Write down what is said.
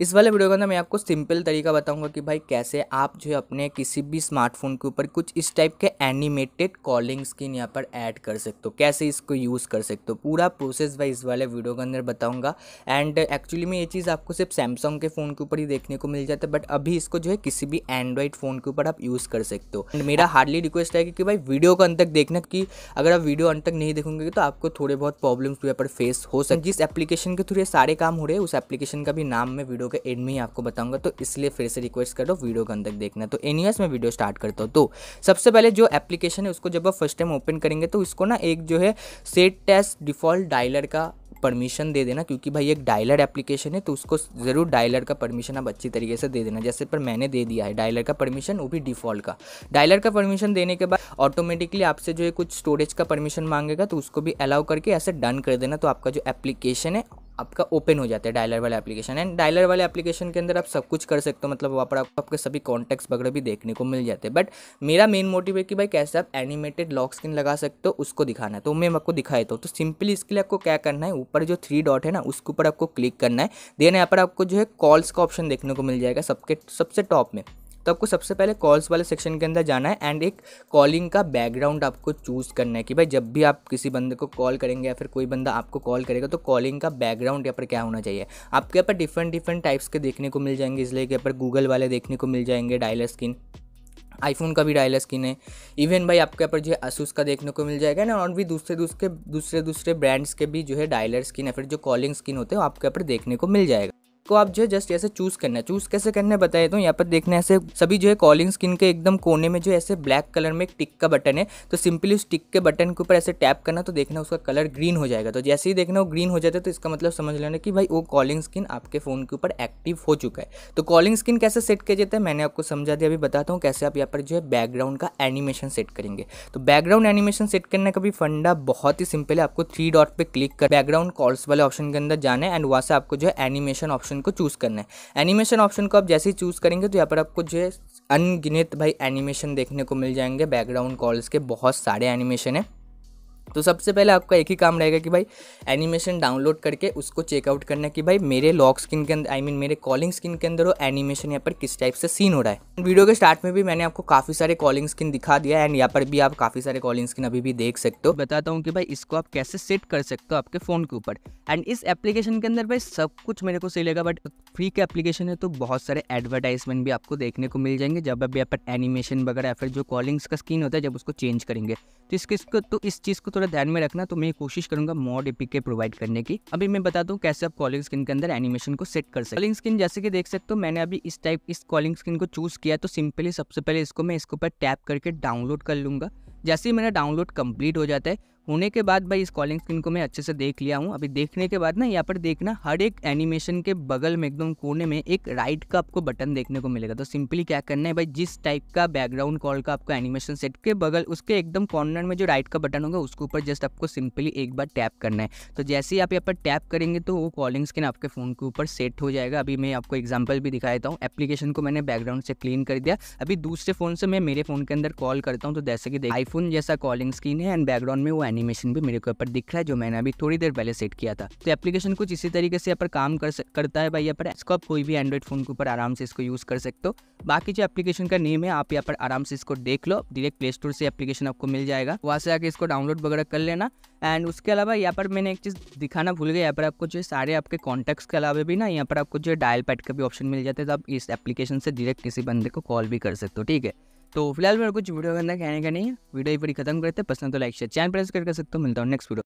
इस वाले वीडियो के अंदर मैं आपको सिंपल तरीका बताऊंगा कि भाई कैसे आप जो है अपने किसी भी स्मार्टफोन के ऊपर कुछ इस टाइप के एनिमेटेड कॉलिंग स्क्रीन यहाँ पर ऐड कर सकते हो कैसे इसको यूज़ कर सकते हो पूरा प्रोसेस भाई इस वाले वीडियो के अंदर बताऊँगा एंड एक्चुअली में ये चीज़ आपको सिर्फ सैमसंग के फ़ोन के ऊपर ही देखने को मिल जाता है बट अभी इसको जो है किसी भी एंड्रॉइड फ़ोन के ऊपर आप यूज़ कर सकते हो एंड मेरा हार्डली रिक्वेस्ट है कि, भाई वीडियो को अंत तक देखना कि अगर आप वीडियो अंत तक नहीं देखोगे तो आपको थोड़े बहुत प्रॉब्लम्स यहाँ पर फेस हो सकते जिस एप्लीकेशन के थ्रू ये सारे काम हो रहे हैं उस एप्लीकेशन का भी नाम मैं वीडियो वीडियो के एंड में ही आपको बताऊंगा तो इसलिए फिर से रिक्वेस्ट कर दो वीडियो के अंदर देखना तो वेज में वीडियो स्टार्ट करता हूँ तो सबसे पहले जो एप्लीकेशन है उसको जब आप फर्स्ट टाइम ओपन करेंगे तो उसको ना एक जो है सेट टेस्ट डिफॉल्ट डायलर का परमिशन दे देना क्योंकि भाई एक डायलर एप्लीकेशन है तो उसको ज़रूर डायलर का परमिशन आप अच्छी तरीके से दे देना जैसे पर मैंने दे दिया है डायलर का परमिशन वो भी डिफ़ॉल्ट का डायलर का परमिशन देने के बाद ऑटोमेटिकली आपसे जो है कुछ स्टोरेज का परमिशन मांगेगा तो उसको भी अलाउ करके ऐसे डन कर देना तो आपका जो एप्लीकेशन है आपका ओपन हो जाता है डायलर वाला एप्लीकेशन एंड डायलर वाले एप्लीकेशन के अंदर आप सब कुछ कर सकते हो मतलब वहाँ पर आपको आपके सभी कॉन्टैक्ट्स वगैरह भी देखने को मिल जाते हैं बट मेरा मेन मोटिव है कि भाई कैसे आप एनिमेटेड लॉक स्क्रीन लगा सकते हो उसको दिखाना है तो मैं आपको दिखा देता हूँ तो सिंपली तो इसके लिए आपको क्या करना है ऊपर जो थ्री डॉट है ना उसके ऊपर आपको क्लिक करना है देन यहाँ पर आपको जो है कॉल्स का ऑप्शन देखने को मिल जाएगा सबके सबसे टॉप में तो आपको सबसे पहले कॉल्स वाले सेक्शन के अंदर जाना है एंड एक कॉलिंग का बैकग्राउंड आपको चूज़ करना है कि भाई जब भी आप किसी बंदे को कॉल करेंगे या फिर कोई बंदा आपको कॉल करेगा तो कॉलिंग का बैकग्राउंड यहाँ पर क्या होना चाहिए आपके यहाँ पर डिफरेंट डिफरेंट टाइप्स के देखने को मिल जाएंगे इसलिए कि यहाँ पर गूगल वाले देखने को मिल जाएंगे डायलर स्किन आईफोन का भी डायलर स्किन है इवन भाई आपके यहाँ पर जो है असूस का देखने को मिल जाएगा ना और भी दूसरे दूसरे दूसरे दूसरे ब्रांड्स के भी जो है डायलर स्किन या फिर जो कॉलिंग स्किन होते हैं आपके यहाँ पर देखने को मिल जाएगा को आप जो है जस्ट ऐसे चूज करना है चूज कैसे करना है बताए तो यहाँ पर देखना है ऐसे सभी जो है कॉलिंग स्किन के एकदम कोने में जो ऐसे ब्लैक कलर में एक टिक का बटन है तो सिंपली उस टिक के बटन के ऊपर ऐसे टैप करना तो देखना उसका कलर ग्रीन हो जाएगा तो जैसे ही देखना वो ग्रीन हो जाता है तो इसका मतलब समझ लेना कि भाई वो कॉलिंग स्किन आपके फ़ोन के ऊपर एक्टिव हो चुका है तो कॉलिंग स्किन कैसे सेट किया जाता है मैंने आपको समझा दिया अभी बताता हूँ कैसे आप यहाँ पर जो है बैकग्राउंड का एनिमेशन सेट करेंगे तो बैकग्राउंड एनिमेशन सेट करने का भी फंडा बहुत ही सिंपल है आपको थ्री डॉट पर क्लिक कर बैकग्राउंड कॉल्स वाले ऑप्शन के अंदर जाना है एंड वहाँ से आपको जो है एनिमेशन ऑप्शन ऑप्शन को चूज़ करना है एनिमेशन ऑप्शन को आप जैसे ही चूज़ करेंगे तो यहाँ पर आपको जो है अनगिनित भाई एनिमेशन देखने को मिल जाएंगे बैकग्राउंड कॉल्स के बहुत सारे एनिमेशन है तो सबसे पहले आपका एक ही काम रहेगा कि भाई एनिमेशन डाउनलोड करके उसको चेकआउट करना कि भाई मेरे लॉक स्किन के अंदर आई मीन मेरे कॉलिंग स्किन के अंदर वो एनिमेशन यहाँ पर किस टाइप से सीन हो रहा है वीडियो के स्टार्ट में भी मैंने आपको काफ़ी सारे कॉलिंग स्किन दिखा दिया एंड यहाँ पर भी आप काफ़ी सारे कॉलिंग स्किन अभी भी देख सकते हो बताता हूँ कि भाई इसको आप कैसे सेट कर सकते हो आपके फ़ोन के ऊपर एंड इस एप्लीकेशन के अंदर भाई सब कुछ मेरे को सही लगा बट फ्री का एप्लीकेशन है तो बहुत सारे एडवर्टाइजमेंट भी आपको देखने को मिल जाएंगे जब अभी पर एनिमेशन वगैरह या फिर जो कॉलिंग्स का स्किन होता है जब उसको चेंज करेंगे तो इस तो इस चीज़ को तो थोड़ा ध्यान में रखना तो मैं कोशिश करूंगा मॉड एपी के प्रोवाइड करने की अभी मैं बता हूँ कैसे आप कॉलिंग स्क्रीन के अंदर एनिमेशन को सेट कर सकते कॉलिंग स्क्रीन जैसे कि देख सकते हो मैंने अभी इस टाइप इस कॉलिंग स्किन को चूज किया तो सिंपली सबसे पहले इसको मैं इसके ऊपर टैप करके डाउनलोड कर लूंगा जैसे ही मेरा डाउनलोड कंप्लीट हो जाता है होने के बाद भाई इस कॉलिंग स्क्रीन को मैं अच्छे से देख लिया हूँ अभी देखने के बाद ना यहाँ पर देखना हर एक एनिमेशन के बगल में एकदम कोने में एक राइट का आपको बटन देखने को मिलेगा तो सिंपली क्या करना है भाई जिस टाइप का बैकग्राउंड कॉल का आपको एनिमेशन सेट के बगल उसके एकदम कॉर्नर में जो राइट का बटन होगा उसके ऊपर जस्ट आपको सिंपली एक बार टैप करना है तो जैसे ही आप यहाँ पर टैप करेंगे तो वो कॉलिंग स्क्रीन आपके फ़ोन के ऊपर सेट हो जाएगा अभी मैं आपको एग्जाम्पल भी दिखा देता हूँ एप्लीकेशन को मैंने बैकग्राउंड से क्लीन कर दिया अभी दूसरे फ़ोन से मैं मेरे फ़ोन के अंदर कॉल करता हूँ तो जैसे कि आईफोन जैसा कॉलिंग स्क्रीन है एंड बैकग्राउंड में वो एनिमेशन भी मेरे को यहाँ पर दिख रहा है जो मैंने अभी थोड़ी देर पहले सेट किया था तो एप्लीकेशन कुछ इसी तरीके से यहाँ पर काम कर करता है भाई यहाँ पर इसको आप कोई भी एंड्रॉइड फोन के ऊपर आराम से इसको यूज़ कर सकते हो बाकी जो एप्लीकेशन का नेम है आप यहाँ पर आराम से इसको देख लो डायरेक्ट प्ले स्टोर से एप्लीकेशन आपको मिल जाएगा वहाँ से आके इसको डाउनलोड वगैरह कर लेना एंड उसके अलावा यहाँ पर मैंने एक चीज़ दिखाना भूल गया यहाँ पर आपको जो सारे आपके कॉन्टेक्ट्स के अलावा भी ना यहाँ पर आपको जो डायल पैड का भी ऑप्शन मिल जाता है तो आप इस एप्लीकेशन से डायरेक्ट किसी बंदे को कॉल भी कर सकते हो ठीक है तो फिलहाल मेरा कुछ वीडियो के अंदर कहने का नहीं है वीडियो पर ही खत्म करते हैं पसंद तो लाइक शेयर चैनल प्रेस कर सकते हो मिलता हूँ नेक्स्ट वीडियो